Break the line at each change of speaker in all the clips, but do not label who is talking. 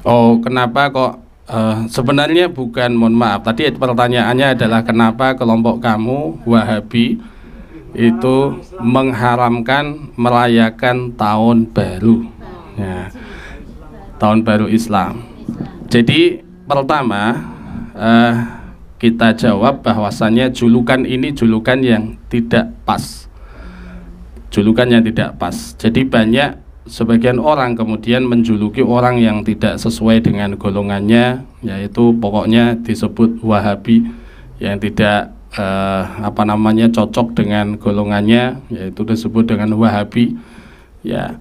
Oh, kenapa kok uh, sebenarnya bukan mohon maaf. Tadi pertanyaannya adalah kenapa kelompok kamu Wahabi itu mengharamkan merayakan tahun baru. Ya. Tahun baru Islam. Jadi pertama uh, kita jawab bahwasannya julukan ini julukan yang tidak pas. Julukan yang tidak pas. Jadi banyak sebagian orang kemudian menjuluki orang yang tidak sesuai dengan golongannya yaitu pokoknya disebut wahabi yang tidak eh, apa namanya cocok dengan golongannya yaitu disebut dengan wahabi ya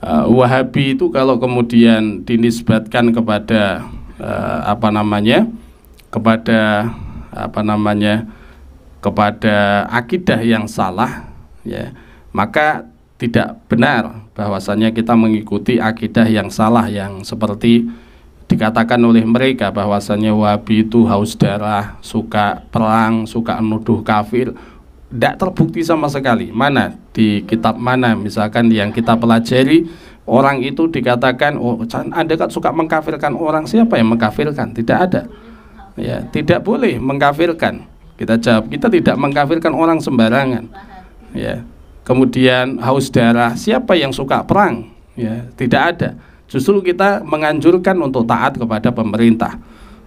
eh, wahabi itu kalau kemudian dinisbatkan kepada eh, apa namanya kepada apa namanya kepada akidah yang salah ya maka tidak benar bahwasanya kita mengikuti akidah yang salah yang seperti dikatakan oleh mereka bahwasanya wabi itu haus darah, suka perang, suka nuduh kafir. Tidak terbukti sama sekali. Mana di kitab mana misalkan yang kita pelajari orang itu dikatakan oh ada kan suka mengkafirkan orang. Siapa yang mengkafirkan? Tidak ada. Ya, tidak boleh mengkafirkan. Kita jawab, kita tidak mengkafirkan orang sembarangan. Ya kemudian haus darah. Siapa yang suka perang? Ya, tidak ada. Justru kita menganjurkan untuk taat kepada pemerintah.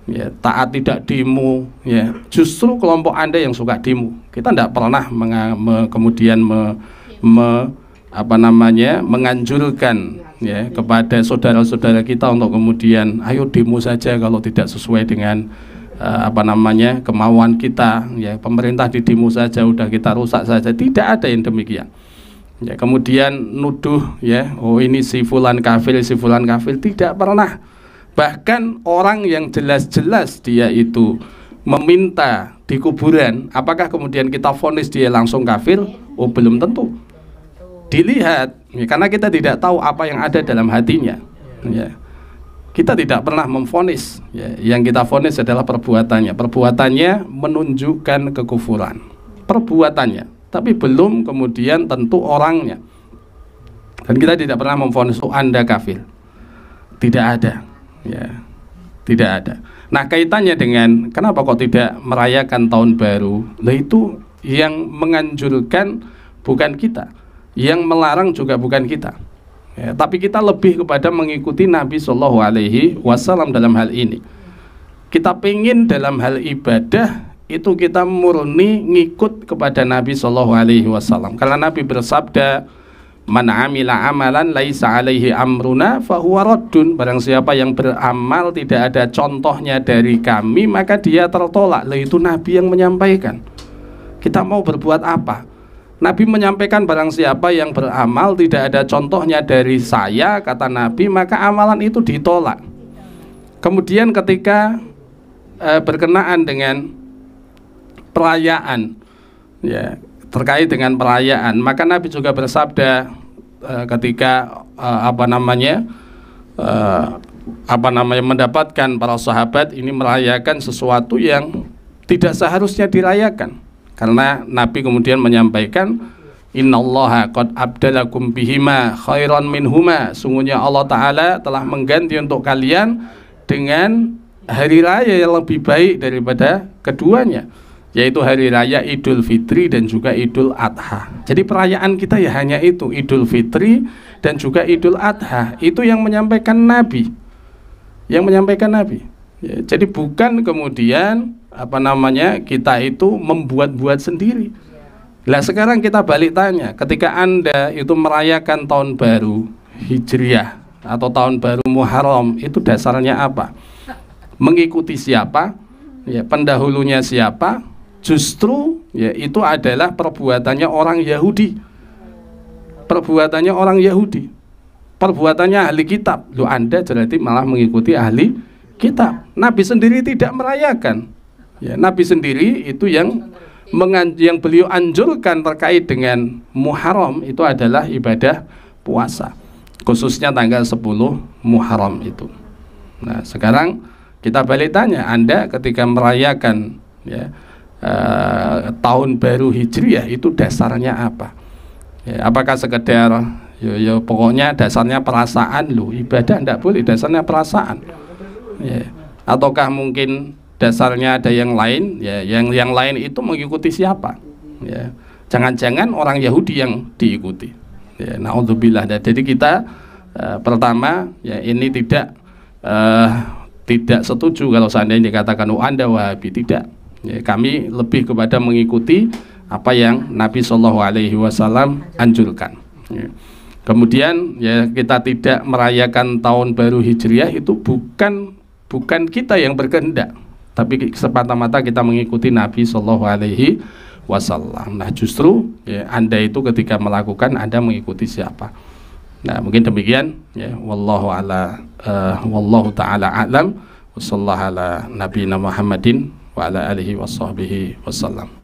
Ya, taat tidak demo, ya. Justru kelompok Anda yang suka demo. Kita tidak pernah me, kemudian me, me, apa namanya? menganjurkan ya kepada saudara-saudara kita untuk kemudian ayo demo saja kalau tidak sesuai dengan uh, apa namanya kemauan kita ya pemerintah di demo saja udah kita rusak saja tidak ada yang demikian ya kemudian nuduh ya oh ini si fulan kafir si fulan kafir tidak pernah bahkan orang yang jelas-jelas dia itu meminta di kuburan apakah kemudian kita vonis dia langsung kafir oh belum tentu dilihat ya, karena kita tidak tahu apa yang ada dalam hatinya ya kita tidak pernah memfonis ya, yang kita fonis adalah perbuatannya perbuatannya menunjukkan kekufuran perbuatannya tapi belum kemudian tentu orangnya dan kita tidak pernah memfonis oh, anda kafir tidak ada ya tidak ada nah kaitannya dengan kenapa kok tidak merayakan tahun baru nah itu yang menganjurkan bukan kita yang melarang juga bukan kita ya, tapi kita lebih kepada mengikuti Nabi Shallallahu Alaihi Wasallam dalam hal ini kita pingin dalam hal ibadah itu kita murni ngikut kepada Nabi Shallallahu Alaihi Wasallam karena Nabi bersabda man amila amalan laisa alaihi amruna fahuwa raddun barang siapa yang beramal tidak ada contohnya dari kami maka dia tertolak lah itu nabi yang menyampaikan kita mau berbuat apa Nabi menyampaikan barang siapa yang beramal tidak ada contohnya dari saya kata Nabi maka amalan itu ditolak. Kemudian ketika e, berkenaan dengan perayaan ya terkait dengan perayaan maka Nabi juga bersabda e, ketika e, apa namanya e, apa namanya mendapatkan para sahabat ini merayakan sesuatu yang tidak seharusnya dirayakan karena Nabi kemudian menyampaikan Innallaha qad abdalakum bihima khairan minhuma. Sungguhnya Allah Ta'ala telah mengganti untuk kalian dengan hari raya yang lebih baik daripada keduanya. Yaitu hari raya Idul Fitri dan juga Idul Adha. Jadi perayaan kita ya hanya itu. Idul Fitri dan juga Idul Adha. Itu yang menyampaikan Nabi. Yang menyampaikan Nabi. Ya, jadi bukan kemudian apa namanya kita itu membuat-buat sendiri. Iya. Lah sekarang kita balik tanya, ketika Anda itu merayakan tahun baru Hijriah atau tahun baru Muharram, itu dasarnya apa? Mengikuti siapa? Ya, pendahulunya siapa? Justru ya itu adalah perbuatannya orang Yahudi. Perbuatannya orang Yahudi. Perbuatannya ahli kitab. Lu Anda jadi malah mengikuti ahli kita Nabi sendiri tidak merayakan ya Nabi sendiri itu yang yang beliau anjurkan terkait dengan Muharram itu adalah ibadah puasa khususnya tanggal 10 Muharram itu nah sekarang kita balik tanya Anda ketika merayakan ya eh, tahun baru Hijriyah itu dasarnya apa ya, apakah sekedar yo, ya, ya pokoknya dasarnya perasaan lu ibadah tidak boleh dasarnya perasaan ya. ataukah mungkin dasarnya ada yang lain ya yang yang lain itu mengikuti siapa ya jangan-jangan orang Yahudi yang diikuti ya naudzubillah nah, jadi kita uh, pertama ya ini tidak uh, tidak setuju kalau seandainya dikatakan oh anda wahabi tidak ya, kami lebih kepada mengikuti apa yang Nabi Shallallahu Alaihi Wasallam anjurkan ya. kemudian ya kita tidak merayakan tahun baru hijriah itu bukan bukan kita yang berkehendak tapi semata-mata kita mengikuti Nabi Shallallahu Alaihi Wasallam. Nah justru ya, anda itu ketika melakukan anda mengikuti siapa? Nah mungkin demikian ya. Wallahu ala uh, Wallahu taala alam. Wassalamualaikum ala Nabi Muhammadin wa ala alihi wasallam.